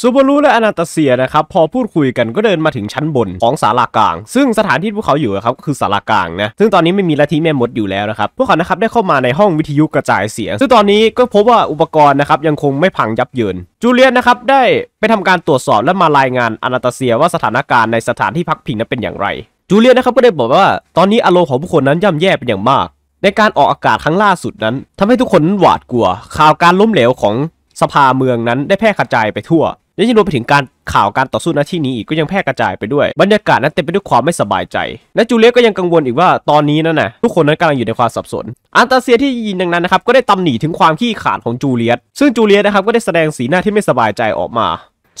ซูบารุและอนาตาเซียนะครับพอพูดคุยกันก็เดินมาถึงชั้นบนของศาลากลาง ซึ่งสถานที่พวกเขาอยู่นะครับก็คือศาลากลางนะซึ่งตอนนี้ไม่มีละทีแม่มดอยู่แล้วนะครับพวกเขานะครับได้เข้ามาในห้องวิทยุกระจายเสียง ซึ่งตอนนี้ก็พบว่าอุปกรณ์นะครับยังคงไม่พังยับเยินจูเลียนนะครับได้ไปทำการตรวจสอบและมารายงานอนาตาเซีย ว่าสถานการณ์ในสถานที่พักพิงนั้นเป็นอย่างไร จูเลียนนะครับก็ได้บอกว่า ตอนนี้อารมณ์ของผู้คนนั้นย่ำแย่เป็นอย่างมาก ในการออกอากาศครั้งล่าสุดนั้น ทำให้ทุกคนหวาดกลัว ข่าวการล้มเหลวของสภาเมืองนั้นได้แพร่กระจายไปทั่วยังรวมไปถึงการข่าวการต่อสู้ณที่นี้อีกก็ยังแพร่กระจายไปด้วยบรรยากาศนั้นเต็มไปด้วยความไม่สบายใจ และจูเลียก็ยังกังวลอีกว่าตอนนี้นั่นนะทุกคนนั้นกำลังอยู่ในความสับสน อันตาเซียที่ยินดังนั้นนะครับก็ได้ตำหนิถึงความขี้ขลาดของจูเลียตซึ่งจูเลียตนะครับก็ได้แสดงสีหน้าที่ไม่สบายใจออกมา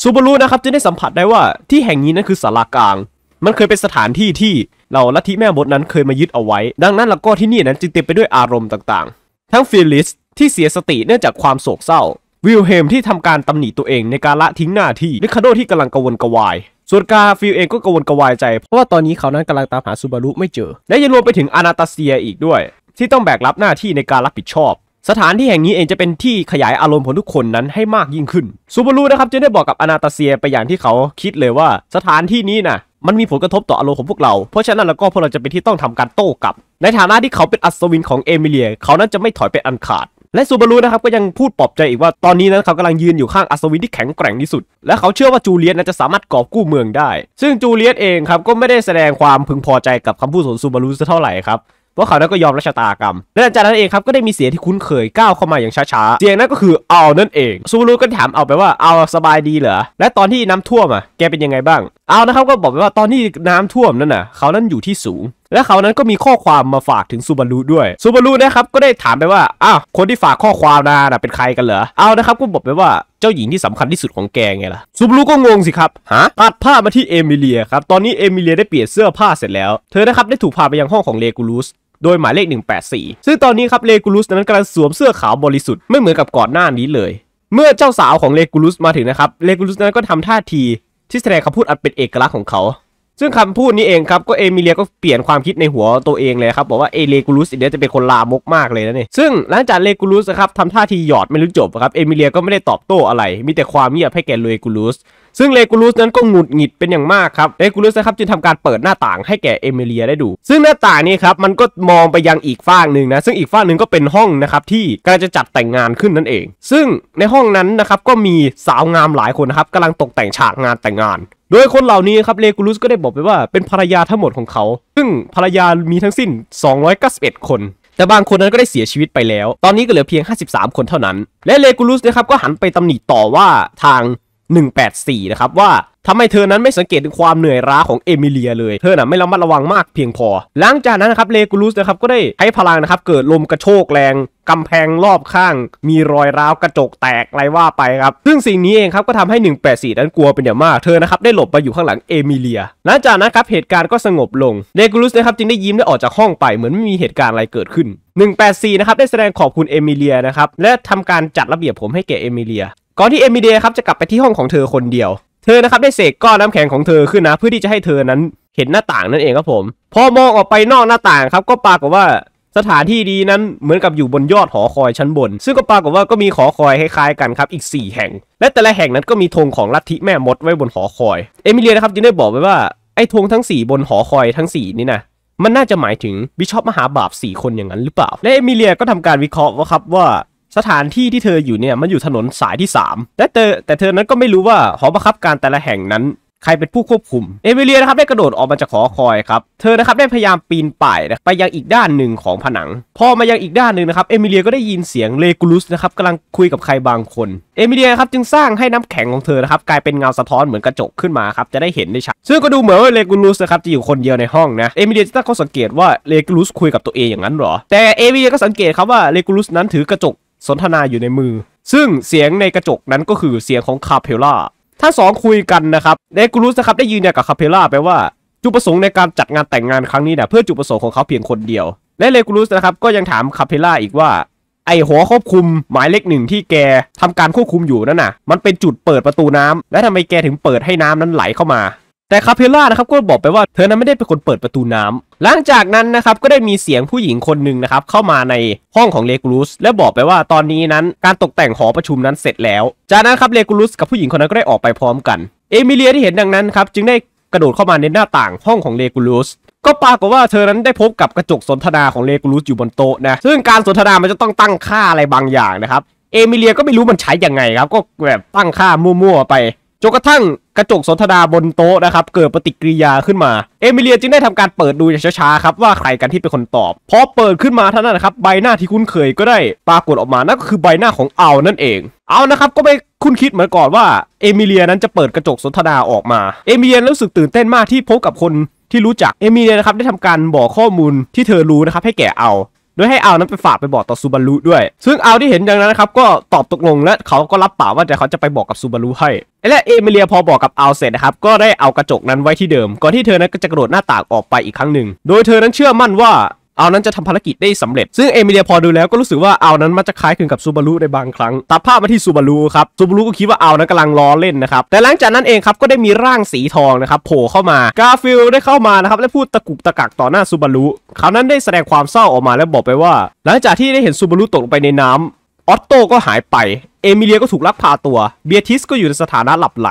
ซูบารุนะครับจึงได้สัมผัสได้ว่าที่แห่งนี้นั้นคือสารากลาง มันเคยเป็นสถานที่ที่เราลัทธิแม่บทนั้นเคยมายึดเอาไว้ ดังนั้นแล้วก็ที่นี่นั้นจึงเต็มไปด้วยอารมณ์ต่างๆ ทั้งฟิลิสที่เสียสติเนื่องจากความโศกเศร้าวิลเฮมที่ทำการตำหนิตัวเองในการละทิ้งหน้าที่นิคาโดที่กำลังกวนกวาย ส่วนกาฟิลเองก็กวนกวายใจเพราะว่าตอนนี้เขานั้นกำลังตามหาซูบารุไม่เจอ และยังรวมไปถึงอนาตาเซียอีกด้วยที่ต้องแบกรับหน้าที่ในการรับผิดชอบ สถานที่แห่งนี้เองจะเป็นที่ขยายอารมณ์ของทุกคนนั้นให้มากยิ่งขึ้นซูบารุนะครับจึงได้บอกกับอนาตาเซียไปอย่างที่เขาคิดเลยว่าสถานที่นี้นะ่ะมันมีผลกระทบต่ออารมณ์ของพวกเรา เพราะฉะนั้นแล้วก็พวกเราจะเป็นที่ต้องทำการโต้กลับในฐานะที่เขาเป็นอัศวินของเอมิเลีย เขานั้นจะไม่ถอยไปอันขาดและซูบารุนะครับก็ยังพูดปลอบใจอีกว่าตอนนี้นั้นเขากำลังยืนอยู่ข้างอัศวินที่แข็งแกร่งที่สุด และเขาเชื่อว่าจูเลียสนจะสามารถกอบกู้เมืองได้ ซึ่งจูเลียสเองครับก็ไม่ได้แสดงความพึงพอใจกับคำพูดของซูบารุเท่าไหร่ครับ เพราะเขานั้นก็ยอมรับชะตากรรม และหลังจากนั้นเองครับก็ได้มีเสียงที่คุ้นเคยก้าวเข้ามาอย่างช้าๆ เสียงนั้นก็คือเอานั่นเองซูบารุก็ถามเอาไปว่าเอาสบายดีเหรอและตอนที่น้ำท่วมอ่ะแกเป็นยังไงบ้างเอานะครับก็บอกไปว่าตอนที่น้ำท่วมนั่นน่ะเขานั้นอยู่ที่สูงและเขานั้นก็มีข้อความมาฝากถึงซูบารุด้วยซูบารุนะครับก็ได้ถามไปว่าอ้าวคนที่ฝากข้อความนานะเป็นใครกันเหรอ เอานะครับก็บอกไปว่า เจ้าหญิงที่สำคัญที่สุดของแกไงล่ะซูบารก็งงสิครับฮะตัดผ้ามาที่เอมิเลียครับ ตอนนี้เอมิเลียได้เปลี่ยนเสื้อผ้าเสร็จแล้ว เธอนะครับได้ถูกพาไปยังห้องของเลกูลูสโดยหมายเลข 184 ซึ่งตอนนี้ครับเลกูลูสนั้นกำลังสวมเสื้อขาวบริสุทธิ์ไม่เหมือนกับก่อนหน้านี้เลย เมื่อเจ้าสาวของเลกูลูสมาถึงนะครับเลกูลูสนั้นก็ทำท่าที ที่แสดงคำพูดอันเป็นเอกลักษณ์ของเขาซึ่งคำพูดนี้เองครับก็เอมิเลียก็เปลี่ยนความคิดในหัวตัวเองเลยครับบอกว่าเอเลกูลุสเดียจะเป็นคนลามกมากเลยนะเนี่ยซึ่งหลังจากเลกูลุสครับทำท่าทีหยอดไม่รู้จบครับเอมิเลียก็ไม่ได้ตอบโต้อะไร มีแต่ความเงียบให้แกเลกูลุสซึ่งเลกูลุสนั้นก็หงุดหงิดเป็นอย่างมากครับเลกูลุสนะครับจึงทำการเปิดหน้าต่างให้แก่เอมิเลียได้ดู ซึ่งหน้าต่างนี้ครับมันก็มองไปยังอีกฝากหนึ่งนะซึ่งอีกฝากหนึ่งก็เป็นห้องนะครับที่กำลังจะจัดแต่งงานขึ้นนั่นเอง ซึ่งในห้องนั้นนะครับก็มีสาวงามหลายคนนะครับกำลังตกแต่งฉากงานแต่งงานโดยคนเหล่านี้ครับเลกูลุสก็ได้บอกไปว่าเป็นภรรยาทั้งหมดของเขา ซึ่งภรรยามีทั้งสิ้น 291 คน แต่บางคนนั้นก็ได้เสียชีวิตไปแล้ว ตอนนี้ก็เหลือเพียง 53 คนเท่านั้นและเลกูลุสนะครับก็หันไปตำหนิต่อว่าทาง184นะครับว่าทำไมเธอนั้นไม่สังเกตถึงความเหนื่อยล้าของเอมิเลียเลย เธอน่ะไม่ระมัดระวังมากเพียงพอ หลังจากนั้นนะครับเลกูลุสนะครับก็ได้ให้พลังนะครับเกิดลมกระโชกแรงกำแพงรอบข้าง มีรอยร้าวกระจกแตกไรว่าไปครับซึ่งสิ่งนี้เองครับก็ทำให้ 184 นั้นกลัวเป็นอย่างมากเธอนะครับได้หลบไปอยู่ข้างหลังเอมิเลียหลังจากนั้นครับเหตุการณ์ก็สงบลงเลกูลุสนะครับจึงได้ยิ้มได้ออกจากห้องไปเหมือนไม่มีเหตุการณ์อะไรเกิดขึ้น184นะครับได้แสดงขอบคุณเอมิเลียนะครับและทำการจัดระเบียบผมให้แก่เอมิเลียก่อนที่เอมิเดียครับจะกลับไปที่ห้อง ของเธอคนเดียว เธอนะครับได้เสกก้อนน้ำแข็งของเธอขึ้นนะเพื่อที่จะให้เธอนั้นเห็นหน้าต่างนั่นเองครับผม พอมองออกไปนอกหน้าต่างครับก็ปรากฏว่าสถานที่ดีนั้นเหมือนกับอยู่บนยอดหอคอยชั้นบน ซึ่งก็ปรากฏว่าก็มีหอคอยคล้ายๆกันครับ อีก 4 แห่ง และแต่ละแห่งนั้นก็มีธงของลัทธิแม่มดไว้บนหอคอยเอมิเลียนะครับจึงได้บอกไปว่าไอ้ธงทั้ง4 บนหอคอยทั้ง 4 นี่นะมันน่าจะหมายถึงบิชอปมหาบาป 4 คนอย่างนั้นหรือเปล่า และเอมิเลียก็ทำการวิเคราะห์ว่าครับว่าสถานที่ที่เธออยู่เนี่ยมันอยู่ถนนสายที่ 3แต่เธอแต่เธอนั้นก็ไม่รู้ว่าหอบังคับการแต่ละแห่งนั้นใครเป็นผู้ควบคุม เอเมเลียนะครับได้กระโดดออกมาจากขอคอยครับ เธอนะครับได้พยายามปีนป่ายนะไปยังอีกด้านหนึ่งของผนัง พอมายังอีกด้านหนึ่งนะครับเอมิเลียก็ได้ยินเสียงเลกูลุสนะครับกำลังคุยกับใครบางคน เอมิเลียครับจึงสร้างให้น้ำแข็งของเธอนะครับกลายเป็นเงาสะท้อนเหมือนกระจกขึ้นมาครับจะได้เห็นได้ชัด ซึ่งก็ดูเหมือนว่าเลกูลุสนะครับจะอยู่คนเดียวในห้องนะ เอมิเลียจะตัองสังเกตว่าเลกูลุสคุยกับตัวเองอย่างนั้นหรอแต่เอมเลียก็สังเกตครับว่าเลกูลุสนั้นถือกระจกสนทนาอยู่ในมือ ซึ่งเสียงในกระจกนั้นก็คือเสียงของคาเพล่าถ้าสองคุยกันนะครับเดกูรุสนะครับได้ยืนยันกับคาเพล่าไปว่า จุดประสงค์ในการจัดงานแต่งงานครั้งนี้เนี่ยเพื่อจุดประสงค์ของเขาเพียงคนเดียว และเลกูรุสนะครับก็ยังถามคาเพลล่าอีกว่า ไอหัวควบคุม หมายเลขหนึ่งที่แกทำการควบคุมอยู่นั่นน่ะ มันเป็นจุดเปิดประตูน้ำ และทำไมแกถึงเปิดให้น้ำนั้นไหลเข้ามาแต่คาเพล่านะครับก็บอกไปว่าเธอนั้นไม่ได้เป็นคนเปิดประตูน้ำ หลังจากนั้นนะครับก็ได้มีเสียงผู้หญิงคนหนึ่งนะครับเข้ามาในห้องของเลกูลุสและบอกไปว่าตอนนี้นั้น การตกแต่งหอประชุมนั้นเสร็จแล้ว จากนั้นครับเลกูลุสกับผู้หญิงคนนั้นก็ได้ออกไปพร้อมกัน เอมิเลียที่เห็นดังนั้นครับจึงได้กระโดดเข้ามาในหน้าต่างห้องของเลกูลุสก็ปรากฏว่าเธอนั้นได้พบกับกระจกสนทนาของเลกูลุสอยู่บนโต๊ะนะซึ่งการสนทนามันจะต้องตั้งค่าอะไรบางอย่างนะครับ เอมิเลียก็ไม่รู้มันใช้ยังไงครับก็แบบตั้งค่ามั่วๆไปจนกระทั่งกระจกสนทนาบนโต๊ะนะครับเกิดปฏิกิริยาขึ้นมาเอมิเลียจึงได้ทำการเปิดดูอย่างช้าๆครับว่าใครกันที่เป็นคนตอบพอเปิดขึ้นมาเท่านั้นะครับใบหน้าที่คุ้นเคยก็ได้ปรากฏออกมานั่นก็คือใบหน้าของเอานั่นเอง เอานะครับก็ไม่คุณคิดเหมือนก่อนว่าเอมิเลียนั้นจะเปิดกระจกสนทนาออกมา เอมิเลียรู้สึกตื่นเต้นมากที่พบกับคนที่รู้จักเอมิเลียนะครับได้ทำการบอกข้อมูลที่เธอรู้นะครับให้แก่เอาโดยให้เอานั้นไปฝากไปบอกต่อซูบารุด้วย ซึ่งเอาที่เห็นดังนั้นนะครับก็ตอบตกลงและเขาก็รับปากว่าจะเขาจะไปบอกกับซูบารุให้และเอเมเลียพอบอกกับเอาเสร็จนะครับก็ได้เอากระจกนั้นไว้ที่เดิมก่อนที่เธอนั้นก็จะกระโดดหน้าต่างออกไปอีกครั้งหนึ่ง โดยเธอนั้นเชื่อมั่นว่าเอานั้นจะทำภารกิจได้สำเร็จ ซึ่งเอมิเลียพอดูแล้วก็รู้สึกว่าเอานั้นมันจะคล้ายคลึงกับซูบารุในบางครั้งตัดภาพมาที่ซูบารุครับ ซูบารุก็คิดว่าเอานั้นกำลังล้อเล่นนะครับ แต่หลังจากนั้นเองครับก็ได้มีร่างสีทองนะครับโผล่เข้ามา กาฟิลได้เข้ามานะครับและพูดตะกุกตะกักต่อหน้าซูบารุคราวนั้นได้แสดงความเศร้าออกมาและบอกไปว่า หลังจากที่ได้เห็นซูบารุตกลงไปในน้ำออตโตก็หายไป เอมิเลียก็ถูกลักพาตัว เบียทิสก็อยู่ในสถานะหลับไหล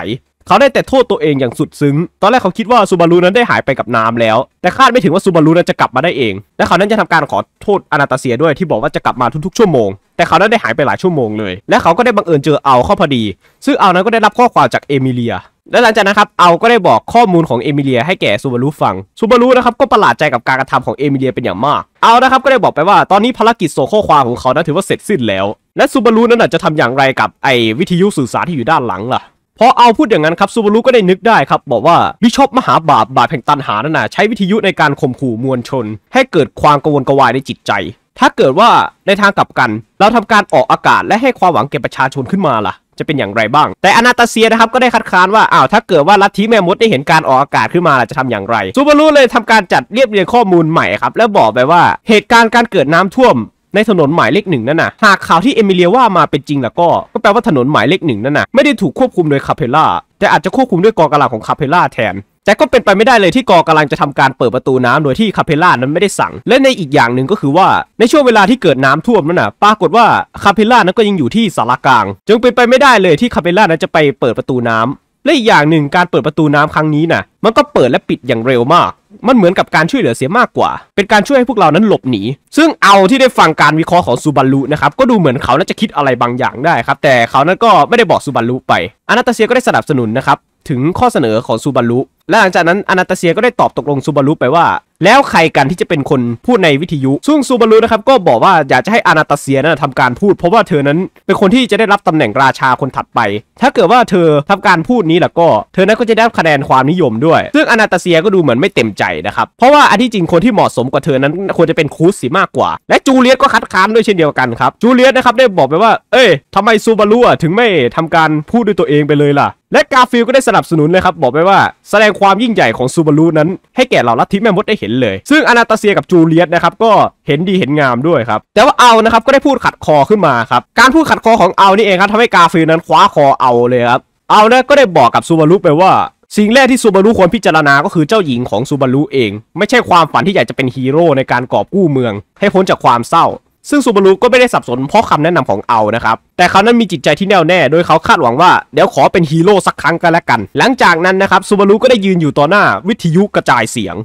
เขาได้แต่โทษตัวเองอย่างสุดซึ้ง ตอนแรกเขาคิดว่าซูบารุนั้นได้หายไปกับน้ำแล้ว แต่คาดไม่ถึงว่าซูบารุนั้นจะกลับมาได้เอง และเขานั้นจะทำการขอโทษ อนาตาเซียด้วยที่บอกว่าจะกลับมาทุกๆชั่วโมง แต่เขานั้นได้หายไปหลายชั่วโมงเลย และเขาก็ได้บังเอิญเจอเอาเข้าพอดี ซึ่งเอานั้นก็ได้รับข้อความจากเอมิเลีย และหลังจากนั้นครับเอาก็ได้บอกข้อมูลของเอมิเลีย ให้แก่ซูบารุฟัง ซูบารุนะครับก็ประหลาดใจกับการกระทำของเอมิเลียเป็นอย่างมาก เอานะครับก็ได้บอกไปว่าตอนนี้ภารกิจส่งข้อความของเขานนถือว่าเสร็จสิ้นแล้วและซูบารุนั้นจะทำอย่างไรกับไอ้วิทยุสื่อสารที่อยู่ด้านหลังล่ะพอเอาพูดอย่างนั้นครับซูบารุก็ได้นึกได้ครับบอกว่าบิชอปมหาบาปบาปแห่งตันหานั่นนะใช้วิทยุในการข่มขู่มวลชน ให้เกิดความกังวลกวายในจิตใจ ถ้าเกิดว่า ในทางกลับกัน เราทำการออกอากาศและให้ความหวังแก่ประชาชนขึ้นมาล่ะ จะเป็นอย่างไรบ้าง แต่อนาตาเซียนะครับ ก็ได้คัดค้านว่าอ้าว ถ้าเกิดว่าลัทธิแม่มดได้เห็นการออกอากาศขึ้นมาล่ะจะทำอย่างไรซูบารุเลยทำการจัดเรียบเรียงข้อมูลใหม่ครับแล้วบอกไปว่าเหตุการณ์การเกิดน้ำท่วมในถนนหมายเลขหนึ่งนั่นน่ะ หากข่าวที่เอมิเลียว่า มาเป็นจริงแล้วก็ ก็แปลว่าถนนหมายเลขหนึ่งนั่นน่ะไม่ได้ถูกควบคุมโดยคาเพล่าแต่อาจจะควบคุมด้วยกองกำลังของคาเพล่าแทนแต่ก็เป็นไปไม่ได้เลยที่กอกำลังจะทำการเปิดประตูน้ำโดยที่คาเพล่านั้นไม่ได้สั่ง และในอีกอย่างหนึ่งก็คือว่าในช่วงเวลาที่เกิดน้ำท่วมนั้นนะปรากฏว่าคาเพล่านั้นก็ยังอยู่ที่สารกลางจึงเป็นไปไม่ได้เลยที่คาเพล่านั้นจะไปเปิดประตูน้ำ และอีกอย่างหนึ่งการเปิดประตูน้ำครั้งนี้น่ะมันก็เปิดและปิดอย่างเร็วมากมันเหมือนกับการช่วยเหลือเสียมากกว่า เป็นการช่วยให้พวกเรานั้นหลบหนี ซึ่งเอาที่ได้ฟังการวิเคราะห์ของซูบารุนะครับ ก็ดูเหมือนเขาน่าจะคิดอะไรบางอย่างได้ครับ แต่เขานั้นก็ไม่ได้บอกซูบารุไปอนาตาเซียก็ได้สนับสนุนนะครับถึงข้อเสนอของซูบารุ และหลังจากนั้นอนาตาเซียก็ได้ตอบตกลงซูบารุไปว่าแล้วใครกันที่จะเป็นคนพูดในวิทยุซึ่งซูบารุนะครับก็บอกว่าอยากจะให้อนาตาเซียนั้นทำการพูด เพราะว่าเธอนั้นเป็นคนที่จะได้รับตำแหน่งราชาคนถัดไป ถ้าเกิดว่าเธอทำการพูดนี้แล้วก็เธอนั้นก็จะได้คะแนนความนิยมด้วย ซึ่งอนาตาเซียก็ดูเหมือนไม่เต็มใจนะครับเพราะว่าอันที่จริงคนที่เหมาะสมกว่าเธอนั้นควรจะเป็นคูสีมากกว่า และจูเลียสก็คัดค้านด้วยเช่นเดียวกันครับ จูเลียสนะครับได้บอกไปว่าเอ้ยทำไมซูบารุถึงไม่ทำการพูดด้วยตัวเองไปเลยล่ะและกาฟิลก็ได้สนับสนุนเลยครับบอกไปว่าแสดงความยิ่งใหญ่ของซูบารุนั้นให้แก่เหล่าลัทธิแม่มดได้เห็นเลย ซึ่งอนาตาเซียกับจูเลียตนะครับก็เห็นดีเห็นงามด้วยครับ แต่ว่าเอานะครับก็ได้พูดขัดคอขึ้นมาครับ การพูดขัดคอของเอานี่เองครับทำให้กาฟิลนั้นคว้าคอเอาเลยครับเอานะก็ได้บอกกับซูบารุไปว่า สิ่งแรกที่ซูบารุควรพิจารณา ก็คือเจ้าหญิงของซูบารุเองไม่ใช่ความฝันที่อยากจะเป็นฮีโร่ในการกอบกู้เมือง ให้พ้นจากความเศร้าซึ่งซูบารุก็ไม่ได้สับสนเพราะคำแนะนำของเอานะครับ แต่เขานั้นมีจิตใจที่แน่วแน่ โดยเขาคาดหวังว่า เดี๋ยวขอเป็นฮีโร่สักครั้งก็แล้วกัน หลังจากนั้นนะครับซูบารุก็ได้ยืนอยู่ต่อหน้าวิทยุกระจายเสียง